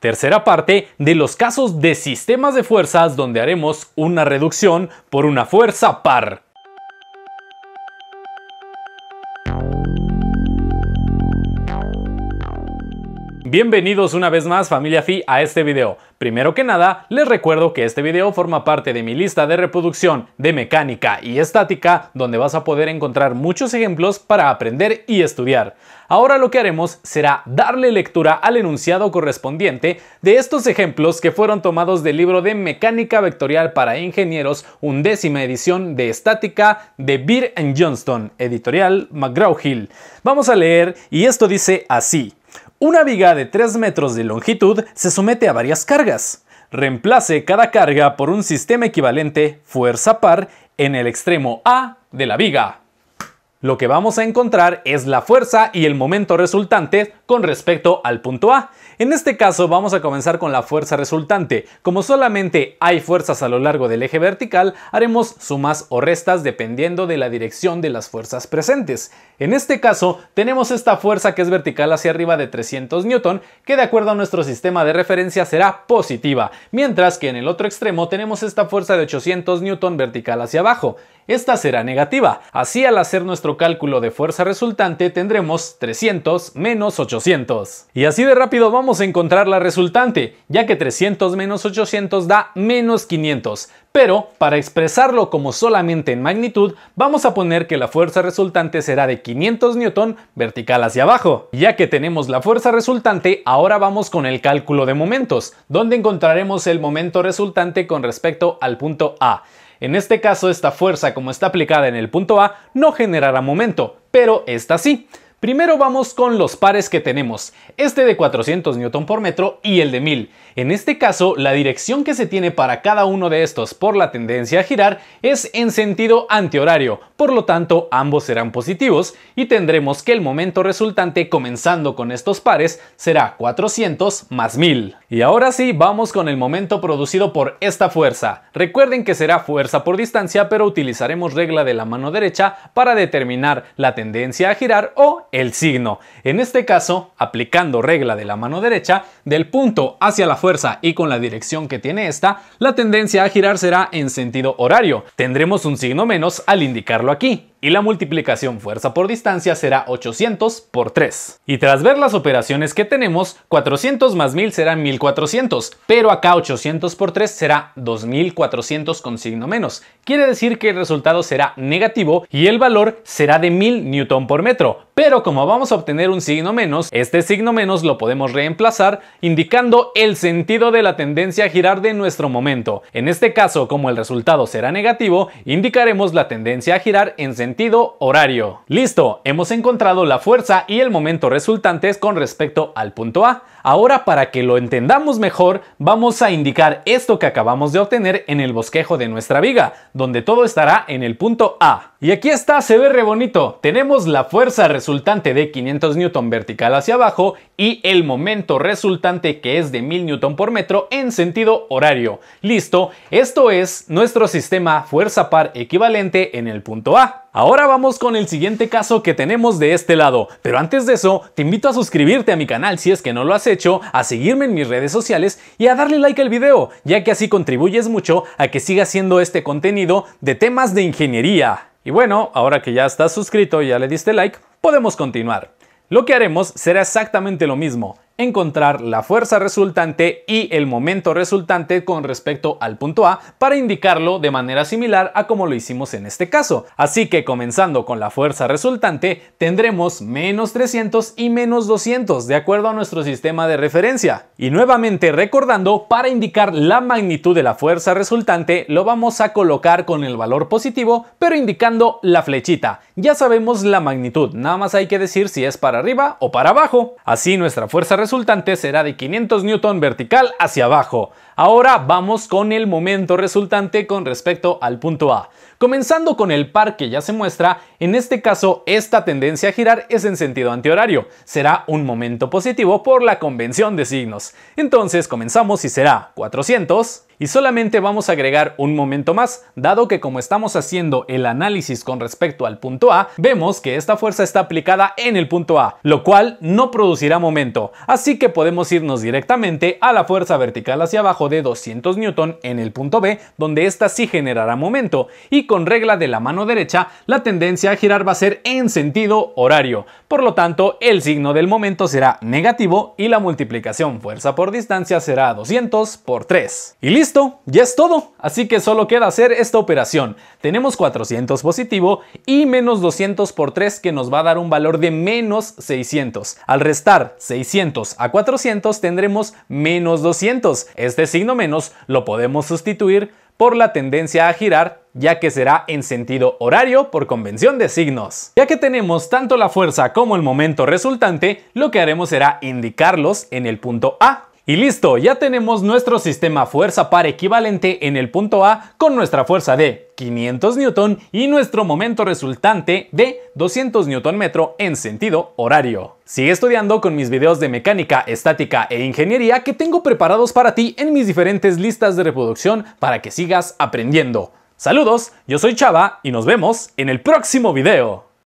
Tercera parte de los casos de sistemas de fuerzas donde haremos una reducción por una fuerza par. Bienvenidos una vez más familia Fi a este video. Primero que nada, les recuerdo que este video forma parte de mi lista de reproducción de mecánica y estática, donde vas a poder encontrar muchos ejemplos para aprender y estudiar. Ahora lo que haremos será darle lectura al enunciado correspondiente de estos ejemplos que fueron tomados del libro de Mecánica Vectorial para Ingenieros, undécima edición de estática de Beer Johnston, editorial McGraw-Hill. Vamos a leer y esto dice así. Una viga de 3 metros de longitud se somete a varias cargas. Reemplace cada carga por un sistema equivalente fuerza par en el extremo A de la viga. Lo que vamos a encontrar es la fuerza y el momento resultante con respecto al punto A. En este caso vamos a comenzar con la fuerza resultante. Como solamente hay fuerzas a lo largo del eje vertical, haremos sumas o restas dependiendo de la dirección de las fuerzas presentes. En este caso tenemos esta fuerza que es vertical hacia arriba de 300 N que de acuerdo a nuestro sistema de referencia será positiva, mientras que en el otro extremo tenemos esta fuerza de 800 N vertical hacia abajo. Esta será negativa, así al hacer nuestro cálculo de fuerza resultante tendremos 300 menos 800 y así de rápido vamos a encontrar la resultante, ya que 300 menos 800 da menos 500. Pero, para expresarlo como solamente en magnitud, vamos a poner que la fuerza resultante será de 500 Newton vertical hacia abajo. Ya que tenemos la fuerza resultante, ahora vamos con el cálculo de momentos, donde encontraremos el momento resultante con respecto al punto A. En este caso, esta fuerza como está aplicada en el punto A no generará momento, pero esta sí. Primero vamos con los pares que tenemos, este de 400 Nm por metro y el de 1000. En este caso, la dirección que se tiene para cada uno de estos por la tendencia a girar es en sentido antihorario, por lo tanto ambos serán positivos y tendremos que el momento resultante comenzando con estos pares será 400 más 1000. Y ahora sí, vamos con el momento producido por esta fuerza. Recuerden que será fuerza por distancia, pero utilizaremos regla de la mano derecha para determinar la tendencia a girar o el signo. En este caso, aplicando regla de la mano derecha, del punto hacia la fuerza y con la dirección que tiene esta, la tendencia a girar será en sentido horario. Tendremos un signo menos al indicarlo aquí y la multiplicación fuerza por distancia será 800 por 3. Y tras ver las operaciones que tenemos, 400 más 1000 serán 1400, pero acá 800 por 3 será 2400 con signo menos. Quiere decir que el resultado será negativo y el valor será de 1000 newton por metro, pero como vamos a obtener un signo menos, este signo menos lo podemos reemplazar indicando el sentido de la tendencia a girar de nuestro momento. En este caso, como el resultado será negativo, indicaremos la tendencia a girar en sentido sentido horario. Listo, hemos encontrado la fuerza y el momento resultantes con respecto al punto A. Ahora para que lo entendamos mejor, vamos a indicar esto que acabamos de obtener en el bosquejo de nuestra viga, donde todo estará en el punto A. Y aquí está, se ve re bonito. Tenemos la fuerza resultante de 500 Newton vertical hacia abajo y el momento resultante que es de 1000 Newton por metro en sentido horario. Listo, esto es nuestro sistema fuerza par equivalente en el punto A. Ahora vamos con el siguiente caso que tenemos de este lado, pero antes de eso te invito a suscribirte a mi canal si es que no lo has hecho, a seguirme en mis redes sociales y a darle like al video, ya que así contribuyes mucho a que siga siendo este contenido de temas de ingeniería. Y bueno, ahora que ya estás suscrito y ya le diste like, podemos continuar. Lo que haremos será exactamente lo mismo, encontrar la fuerza resultante y el momento resultante con respecto al punto A para indicarlo de manera similar a como lo hicimos en este caso. Así que comenzando con la fuerza resultante tendremos menos 300 y menos 200 de acuerdo a nuestro sistema de referencia. Y nuevamente recordando, para indicar la magnitud de la fuerza resultante lo vamos a colocar con el valor positivo pero indicando la flechita. Ya sabemos la magnitud, nada más hay que decir si es para arriba o para abajo. Así nuestra fuerza resultante resultante será de 500 Newton vertical hacia abajo. Ahora vamos con el momento resultante con respecto al punto A. Comenzando con el par que ya se muestra, en este caso esta tendencia a girar es en sentido antihorario. Será un momento positivo por la convención de signos. Entonces comenzamos y será 400 y solamente vamos a agregar un momento más, dado que como estamos haciendo el análisis con respecto al punto A, vemos que esta fuerza está aplicada en el punto A, lo cual no producirá momento, así que podemos irnos directamente a la fuerza vertical hacia abajo de 200 Newton en el punto B, donde esta sí generará momento, y con regla de la mano derecha, la tendencia a girar va a ser en sentido horario, por lo tanto el signo del momento será negativo y la multiplicación fuerza por distancia será 200 por 3. Y listo Listo, ya es todo, así que solo queda hacer esta operación. Tenemos 400 positivo y menos 200 por 3 que nos va a dar un valor de menos 600. Al restar 600 a 400 tendremos menos 200. Este signo menos lo podemos sustituir por la tendencia a girar ya que será en sentido horario por convención de signos. Ya que tenemos tanto la fuerza como el momento resultante, lo que haremos será indicarlos en el punto A y listo, ya tenemos nuestro sistema fuerza par equivalente en el punto A con nuestra fuerza de 500 N y nuestro momento resultante de 200 Nm en sentido horario. Sigue estudiando con mis videos de mecánica, estática e ingeniería que tengo preparados para ti en mis diferentes listas de reproducción para que sigas aprendiendo. Saludos, yo soy Chava y nos vemos en el próximo video.